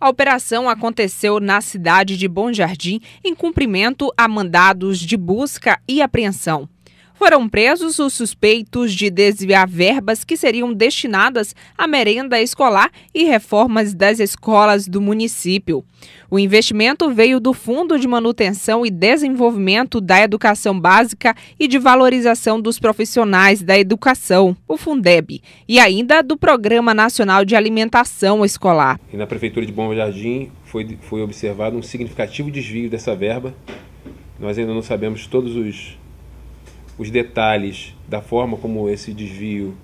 A operação aconteceu na cidade de Bom Jardim em cumprimento a mandados de busca e apreensão. Foram presos os suspeitos de desviar verbas que seriam destinadas à merenda escolar e reformas das escolas do município. O investimento veio do Fundo de Manutenção e Desenvolvimento da Educação Básica e de Valorização dos Profissionais da Educação, o Fundeb, e ainda do Programa Nacional de Alimentação Escolar. E na Prefeitura de Bom Jardim foi, foi observado um significativo desvio dessa verba. Nós ainda não sabemos todos os os detalhes da forma como esse desvio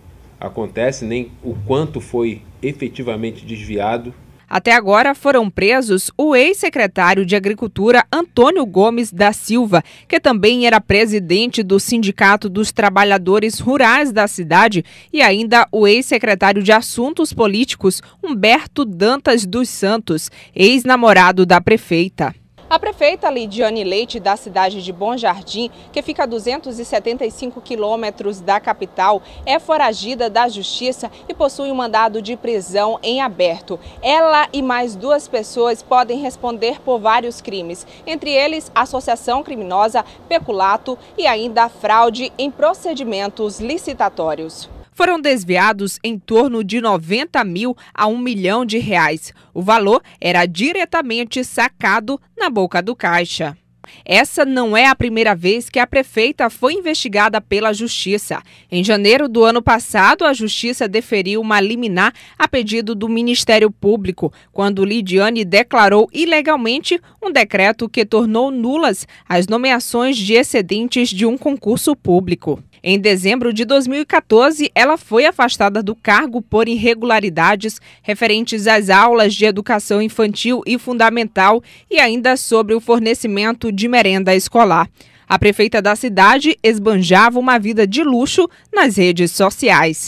acontece, nem o quanto foi efetivamente desviado. Até agora foram presos o ex-secretário de Agricultura Antônio Gomes da Silva, que também era presidente do Sindicato dos Trabalhadores Rurais da cidade, e ainda o ex-secretário de Assuntos Políticos Humberto Dantas dos Santos, ex-namorado da prefeita. A prefeita Lidiane Leite, da cidade de Bom Jardim, que fica a 275 quilômetros da capital, é foragida da justiça e possui um mandado de prisão em aberto. Ela e mais duas pessoas podem responder por vários crimes, entre eles associação criminosa, peculato e ainda fraude em procedimentos licitatórios. Foram desviados em torno de 90 mil a 1 milhão de reais. O valor era diretamente sacado na boca do caixa. Essa não é a primeira vez que a prefeita foi investigada pela Justiça. Em janeiro do ano passado, a Justiça deferiu uma liminar a pedido do Ministério Público, quando Lidiane declarou ilegalmente um decreto que tornou nulas as nomeações de excedentes de um concurso público. Em dezembro de 2014, ela foi afastada do cargo por irregularidades referentes às aulas de educação infantil e fundamental e ainda sobre o fornecimento de merenda escolar. A prefeita da cidade esbanjava uma vida de luxo nas redes sociais.